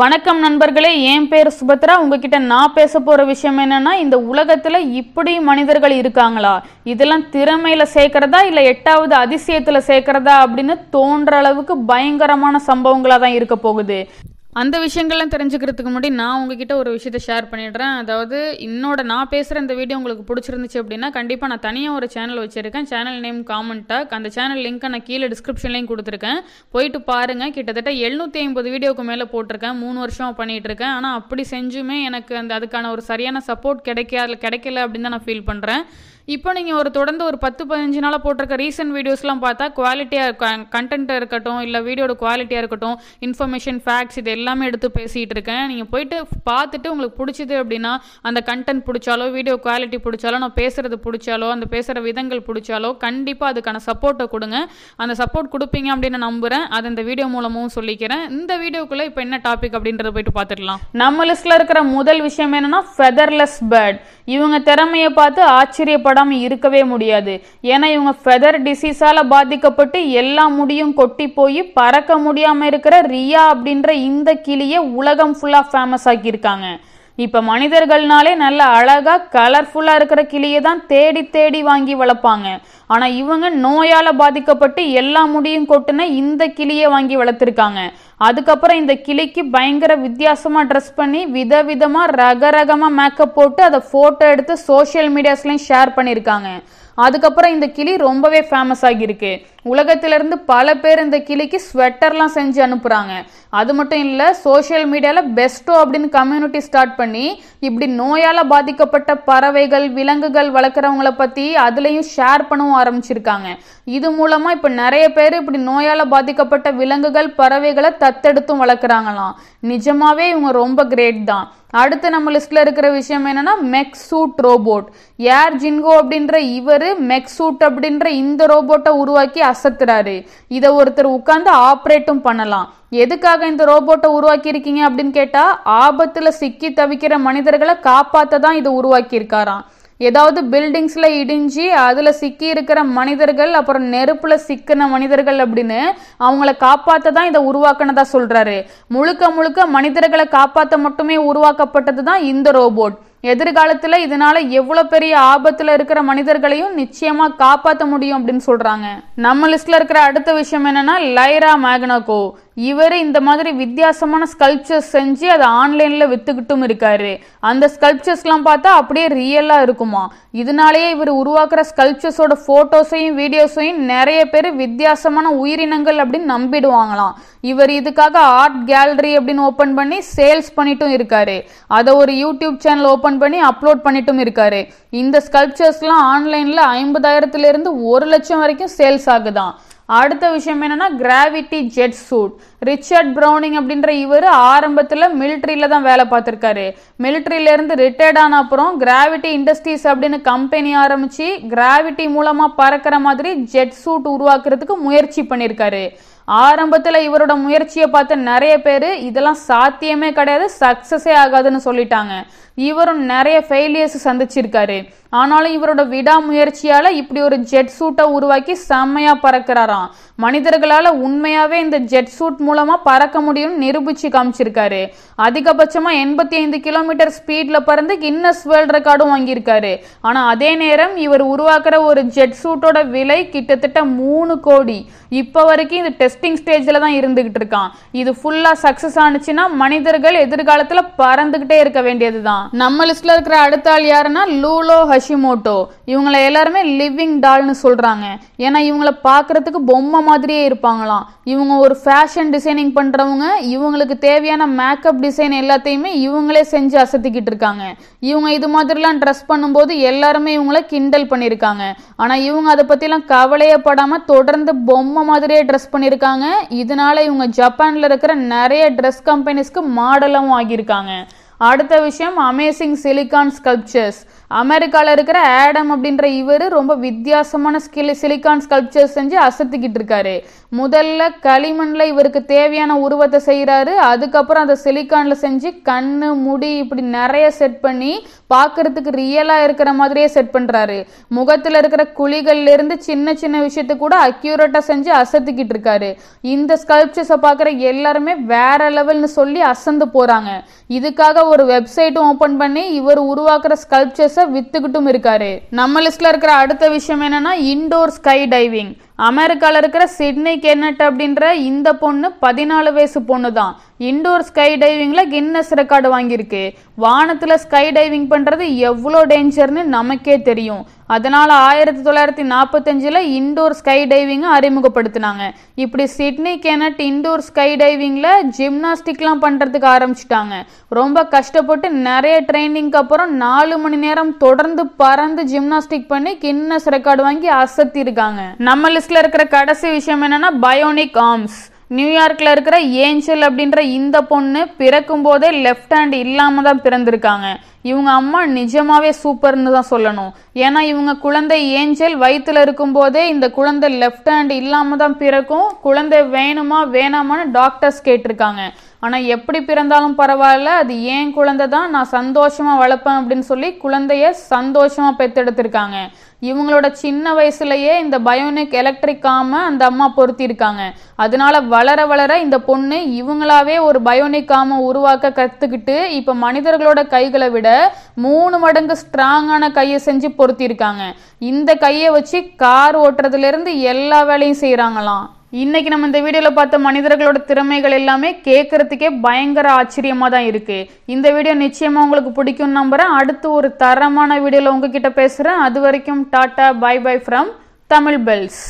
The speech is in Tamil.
வணக்கம் நண்பர்களே என் பேர் சுபத்ரா உங்ககிட்ட நான் பேச போற விஷயம் என்னன்னா இந்த உலகத்துல இப்படி மனிதர்கள் இருக்காங்களா இதெல்லாம் திறமையில சேர்க்கிறதா இல்ல எட்டாவது அதிசயத்துல சேர்க்கிறதா அப்படின்னு தோன்ற அளவுக்கு பயங்கரமான சம்பவங்களா தான் இருக்க போகுது அந்த விஷயங்கள்லாம் தெரிஞ்சுக்கிறதுக்கு முன்னாடி நான் உங்ககிட்ட ஒரு விஷயத்த ஷேர் பண்ணிடுறேன் அதாவது என்னோட நான் பேசுகிற இந்த வீடியோ உங்களுக்கு பிடிச்சிருந்துச்சு அப்படின்னா கண்டிப்பாக நான் தனியாக ஒரு சேனல் வச்சுருக்கேன் சேனல் நேம் டாக் அந்த சேனல் லிங்க்கை நான் கீழே டிஸ்கிரிப்ஷன்லேயும் கொடுத்துருக்கேன் போயிட்டு பாருங்கள் கிட்டத்தட்ட எழுநூற்றி ஐம்பது வீடியோக்கு மேலே போட்டிருக்கேன் மூணு வருஷம் பண்ணிகிட்ருக்கேன் ஆனால் அப்படி செஞ்சுமே எனக்கு அந்த அதுக்கான ஒரு சரியான சப்போர்ட் கிடைக்காது கிடைக்கல அப்படின்னு தான் நான் ஃபீல் பண்ணுறேன் இப்போ நீங்கள் ஒரு தொடர்ந்து ஒரு பத்து பதினஞ்சு நாளாக போட்டிருக்க ரீசெண்ட் வீடியோஸ்லாம் பார்த்தா குவாலிட்டியாக இருக்க கண்டென்ட்டாக இருக்கட்டும் இல்லை வீடியோட குவாலிட்டியாக இருக்கட்டும் இன்ஃபர்மேஷன் ஃபேக்ட்ஸ் இது எல்லாமே எடுத்து பேசிகிட்டு இருக்கேன் நீங்கள் போயிட்டு பார்த்துட்டு உங்களுக்கு பிடிச்சது அப்படின்னா அந்த கண்டென்ட் பிடிச்சாலோ வீடியோ குவாலிட்டி பிடிச்சாலோ நான் பேசுகிறது பிடிச்சாலோ அந்த பேசுகிற விதங்கள் பிடிச்சாலோ கண்டிப்பாக அதுக்கான சப்போர்ட்டை கொடுங்க அந்த சப்போர்ட் கொடுப்பீங்க அப்படின்னு நம்புகிறேன் அது இந்த வீடியோ மூலமும் சொல்லிக்கிறேன் இந்த வீடியோக்குள்ளே இப்போ என்ன டாபிக் அப்படின்றத போயிட்டு பார்த்துடலாம் நம்ம லிஸ்ட்டில் இருக்கிற முதல் விஷயம் என்னென்னா ஃபெதர்லெஸ் பேர்ட் இவங்க திறமையை பார்த்து ஆச்சரியப்படாமல் இருக்கவே முடியாது ஏன்னா இவங்க ஃபெதர் டிசீஸால் பாதிக்கப்பட்டு எல்லா முடியும் கொட்டி போய் பறக்க முடியாமல் இருக்கிற ரியா அப்படின்ற இந்த கிளியை உலகம் ஃபுல்லாக ஃபேமஸ் ஆக்கியிருக்காங்க இப்போ மனிதர்கள்னாலே நல்ல அழகாக கலர்ஃபுல்லாக இருக்கிற கிளியை தான் தேடி தேடி வாங்கி வளர்ப்பாங்க ஆனால் இவங்க நோயால் பாதிக்கப்பட்டு எல்லா முடியும் கொட்டுன இந்த கிளியை வாங்கி வளர்த்துருக்காங்க அதுக்கப்புறம் இந்த கிளிக்கு பயங்கர வித்தியாசமாக ட்ரெஸ் பண்ணி விதவிதமா ரக ரகமாக மேக்கப் போட்டு அதை ஃபோட்டோ எடுத்து சோஷியல் மீடியாஸ்லையும் ஷேர் பண்ணியிருக்காங்க அதுக்கப்புறம் இந்த கிளி ரொம்பவே ஃபேமஸ் ஆகியிருக்கு உலகத்திலிருந்து பல பேர் இந்த கிளிக்கு ஸ்வெட்டர்லாம் செஞ்சு அனுப்புகிறாங்க அது மட்டும் இல்லை சோஷியல் மீடியாவில் பெஸ்ட்டோ அப்படின்னு கம்யூனிட்டி ஸ்டார்ட் பண்ணி இப்படி நோயால் பாதிக்கப்பட்ட பறவைகள் விலங்குகள் வளர்க்குறவங்கள பற்றி அதுலேயும் ஷேர் பண்ணவும் ஆரம்பிச்சிருக்காங்க இது மூலமாக இப்போ நிறைய பேர் இப்படி நோயால் பாதிக்கப்பட்ட விலங்குகள் பறவைகளை தத்தெடுத்தும் வளர்க்குறாங்களாம் நிஜமாவே இவங்க ரொம்ப கிரேட் தான் அடுத்து நம்ம லிஸ்ட்ல இருக்கிற விஷயம் என்னன்னா மெக்சூட் ரோபோட் ஏர் ஜின்கோ அப்படின்ற இவர் மெக்சூட் அப்படின்ற இந்த ரோபோட்டை உருவாக்கி அசத்துறாரு இதை ஒருத்தர் உட்கார்ந்து ஆப்ரேட்டும் பண்ணலாம் எதுக்காக இந்த ரோபோட்டை உருவாக்கி இருக்கீங்க அப்படின்னு கேட்டா ஆபத்துல சிக்கி தவிக்கிற மனிதர்களை காப்பாத்த தான் இதை உருவாக்கி இருக்காராம் ஏதாவது பில்டிங்ஸில் இடிஞ்சு அதில் சிக்கி இருக்கிற மனிதர்கள் அப்புறம் நெருப்பில் சிக்கின மனிதர்கள் அப்படின்னு அவங்கள காப்பாற்ற தான் இதை உருவாக்கினதா சொல்கிறாரு முழுக்க முழுக்க மனிதர்களை காப்பாற்ற மட்டுமே உருவாக்கப்பட்டது தான் இந்த ரோபோட் எதிர்காலத்தில் இதனால எவ்வளோ பெரிய ஆபத்தில் இருக்கிற மனிதர்களையும் நிச்சயமாக காப்பாற்ற முடியும் அப்படின்னு சொல்கிறாங்க நம்ம லிஸ்ட்டில் இருக்கிற அடுத்த விஷயம் என்னென்னா லைரா மேக்னகோ இவர் இந்த மாதிரி வித்தியாசமான ஸ்கல்ப்சர்ஸ் செஞ்சு அதை ஆன்லைனில் விற்றுக்கிட்டும் இருக்காரு அந்த ஸ்கல்ப்சர்ஸ்லாம் பார்த்தா அப்படியே ரியலாக இருக்குமா இதனாலேயே இவர் உருவாக்குற ஸ்கல்ப்சர்ஸோட ஃபோட்டோஸையும் வீடியோஸையும் நிறைய பேர் வித்தியாசமான உயிரினங்கள் அப்படின்னு நம்பிடுவாங்களாம் இவர் இதுக்காக ஆர்ட் கேலரி அப்படின்னு ஓப்பன் பண்ணி சேல்ஸ் பண்ணிட்டும் இருக்காரு அதை ஒரு யூடியூப் சேனல் ஓப்பன் ஓபன் பண்ணி அப்லோட் பண்ணிட்டும் இருக்காரு இந்த ஸ்கல்ப்சர்ஸ்லாம் ஆன்லைனில் ஐம்பதாயிரத்துலேருந்து ஒரு லட்சம் வரைக்கும் சேல்ஸ் ஆகுதான் அடுத்த விஷயம் என்னன்னா gravity jet suit Richard Browning அப்படின்ற இவர் ஆரம்பத்தில் மிலிட்ரியில் தான் வேலை பார்த்துருக்காரு மிலிட்ரியிலேருந்து ரிட்டையர்ட் ஆன அப்புறம் கிராவிட்டி இண்டஸ்ட்ரீஸ் அப்படின்னு கம்பெனி ஆரம்பித்து கிராவிட்டி மூலமாக பறக்கிற மாதிரி ஜெட் சூட் உருவாக்குறதுக்கு முயற்சி பண்ணியிருக்காரு ஆரம்பத்தில் இவரோட முயற்சியை பார்த்த நிறைய பேர் இதெல்லாம் சாத்தியமே கிடையாது சக்ஸஸே ஆகாதுன்னு சொல்லிட்டாங்க இவரும் நிறைய ஃபெயிலியர்ஸ் சந்திச்சிருக்காரு ஆனாலும் இவரோட விடாமுயற்சியால இப்படி ஒரு ஜெட் சூட்டை உருவாக்கி செம்மையா பறக்கிறாராம் மனிதர்களால உண்மையாவே இந்த ஜெட் சூட் மூலமா பறக்க முடியும்னு நிரூபிச்சு காமிச்சிருக்காரு அதிகபட்சமா எண்பத்தி ஐந்து கிலோமீட்டர் ஸ்பீட்ல பறந்து கின்னஸ் வேர்ல்ட் ரெக்கார்டும் வாங்கியிருக்காரு ஆனா அதே நேரம் இவர் உருவாக்குற ஒரு ஜெட் சூட்டோட விலை கிட்டத்தட்ட மூணு கோடி இப்ப வரைக்கும் இது டெஸ்டிங் ஸ்டேஜ்ல தான் இருந்துகிட்டு இருக்கான் இது ஃபுல்லா சக்சஸ் ஆனிச்சுன்னா மனிதர்கள் எதிர்காலத்துல பறந்துகிட்டே இருக்க வேண்டியதுதான் நம்ம லிஸ்ட்ல இருக்கிற அடுத்த ஆள் யாருன்னா லூலோ ஹஷிமோட்டோ இவங்களை எல்லாருமே லிவிங் டால்னு சொல்றாங்க ஏன்னா இவங்களை பாக்குறதுக்கு பொம்மை மாதிரியே இருப்பாங்களாம் இவங்க ஒரு ஃபேஷன் டிசைனிங் பண்றவங்க இவங்களுக்கு தேவையான மேக்கப் டிசைன் எல்லாத்தையுமே இவங்களே செஞ்சு அசத்திக்கிட்டு இருக்காங்க இவங்க இது மாதிரிலாம் ட்ரெஸ் பண்ணும்போது எல்லாருமே இவங்கள கிண்டல் பண்ணியிருக்காங்க ஆனா இவங்க அதை பத்திலாம் கவலையே படாம தொடர்ந்து பொம்மை மாதிரியே ட்ரெஸ் பண்ணியிருக்காங்க இதனால இவங்க ஜப்பான்ல இருக்கிற நிறைய ட்ரெஸ் கம்பெனிஸ்க்கு மாடலும் ஆகியிருக்காங்க அடுத்த விஷயம் அமேசிங் சிலிகான் ஸ்கல்ப்சர்ஸ் அமெரிக்காவில் இருக்கிற ஆடம் அப்படின்ற இவர் ரொம்ப வித்தியாசமான ஸ்கில் சிலிக்கான் ஸ்கல்ப்சர் செஞ்சு அசத்திக்கிட்டு இருக்காரு முதல்ல களிமண்ணில் இவருக்கு தேவையான உருவத்தை செய்கிறாரு அதுக்கப்புறம் அந்த சிலிக்கானில் செஞ்சு கண் முடி இப்படி நிறைய செட் பண்ணி பார்க்கறதுக்கு ரியலாக இருக்கிற மாதிரியே செட் பண்ணுறாரு முகத்தில் இருக்கிற குழிகள்லேருந்து சின்ன சின்ன விஷயத்தை கூட அக்யூரேட்டாக செஞ்சு அசத்திக்கிட்டு இருக்காரு இந்த ஸ்கல்ப்சர்ஸை பார்க்குற எல்லாருமே வேற லெவல்னு சொல்லி அசந்து போகிறாங்க இதுக்காக ஒரு வெப்சைட்டும் ஓப்பன் பண்ணி இவர் உருவாக்குற ஸ்கல்ப்சர்ஸ் பிளேசஸை வித்துக்கிட்டும் இருக்காரு நம்ம லிஸ்ட்ல இருக்கிற அடுத்த விஷயம் என்னன்னா இண்டோர் ஸ்கை டைவிங் அமெரிக்காவில் இருக்கிற சிட்னி கென்னட் அப்படின்ற இந்த பொண்ணு பதினாலு வயசு பொண்ணு தான் இண்டோர் ஸ்கை டைவிங்கில் கின்னஸ் ரெக்கார்டு வாங்கியிருக்கு வானத்தில் ஸ்கை டைவிங் பண்ணுறது எவ்வளோ டேஞ்சர்னு நமக்கே தெரியும் அதனால் ஆயிரத்தி தொள்ளாயிரத்தி நாற்பத்தஞ்சில் இண்டோர் ஸ்கை டைவிங்கை அறிமுகப்படுத்தினாங்க இப்படி சிட்னி கெனட் இண்டோர் ஸ்கை டைவிங்கில் ஜிம்னாஸ்டிக்லாம் பண்ணுறதுக்கு ஆரம்பிச்சிட்டாங்க ரொம்ப கஷ்டப்பட்டு நிறைய ட்ரைனிங்க்கு அப்புறம் நாலு மணி நேரம் தொடர்ந்து பறந்து ஜிம்னாஸ்டிக் பண்ணி கின்னஸ் ரெக்கார்டு வாங்கி இருக்காங்க நம்மள லிஸ்ட்ல இருக்கிற கடைசி விஷயம் என்னன்னா பயோனிக் ஆர்ம்ஸ் நியூயார்க்ல இருக்கிற ஏஞ்சல் அப்படின்ற இந்த பொண்ணு பிறக்கும் போதே லெஃப்ட் ஹேண்ட் இல்லாம தான் பிறந்திருக்காங்க இவங்க அம்மா நிஜமாவே சூப்பர்னு தான் சொல்லணும் ஏன்னா இவங்க குழந்தை ஏஞ்சல் வயிற்றுல இருக்கும் போதே இந்த குழந்தை லெஃப்ட் ஹேண்ட் இல்லாம தான் பிறக்கும் குழந்தை வேணுமா வேணாமான்னு டாக்டர்ஸ் கேட்டிருக்காங்க ஆனால் எப்படி பிறந்தாலும் பரவாயில்ல அது ஏன் குழந்தை தான் நான் சந்தோஷமாக வளர்ப்பேன் அப்படின்னு சொல்லி குழந்தைய சந்தோஷமாக பெற்றெடுத்திருக்காங்க இவங்களோட சின்ன வயசுலயே இந்த பயோனிக் எலக்ட்ரிக் காம அந்த அம்மா பொருத்தியிருக்காங்க அதனால வளர வளர இந்த பொண்ணு இவங்களாவே ஒரு பயோனிக் காம உருவாக்க கற்றுக்கிட்டு இப்போ மனிதர்களோட கைகளை விட மூணு மடங்கு ஸ்ட்ராங்கான கையை செஞ்சு பொருத்தியிருக்காங்க இந்த கையை வச்சு கார் ஓட்டுறதுலேருந்து எல்லா வேலையும் செய்கிறாங்களாம் இன்னைக்கு நம்ம இந்த வீடியோல பார்த்த மனிதர்களோட திறமைகள் எல்லாமே கேட்கறதுக்கே பயங்கர ஆச்சரியமா தான் இருக்கு இந்த வீடியோ நிச்சயமாக உங்களுக்கு பிடிக்கும் நம்புகிறேன் அடுத்து ஒரு தரமான வீடியோவில் உங்ககிட்ட பேசுகிறேன் அது வரைக்கும் tata bye bye from Tamil bells